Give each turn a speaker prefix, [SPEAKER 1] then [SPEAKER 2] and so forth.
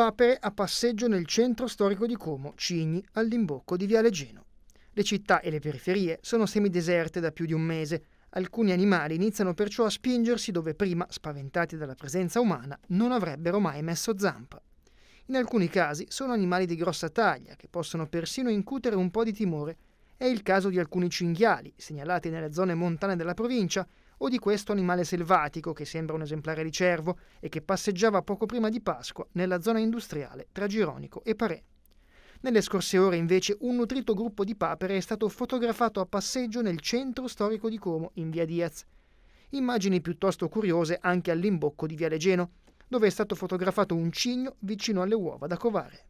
[SPEAKER 1] Papere a passeggio nel centro storico di Como, Cigni, all'imbocco di Viale Geno. Le città e le periferie sono semideserte da più di un mese. Alcuni animali iniziano perciò a spingersi dove prima, spaventati dalla presenza umana, non avrebbero mai messo zampa. In alcuni casi sono animali di grossa taglia che possono persino incutere un po' di timore. È il caso di alcuni cinghiali, segnalati nelle zone montane della provincia, o di questo animale selvatico che sembra un esemplare di cervo e che passeggiava poco prima di Pasqua nella zona industriale tra Gironico e Parè. Nelle scorse ore invece un nutrito gruppo di papere è stato fotografato a passeggio nel centro storico di Como, in via Diaz. Immagini piuttosto curiose anche all'imbocco di Viale Geno, dove è stato fotografato un cigno vicino alle uova da covare.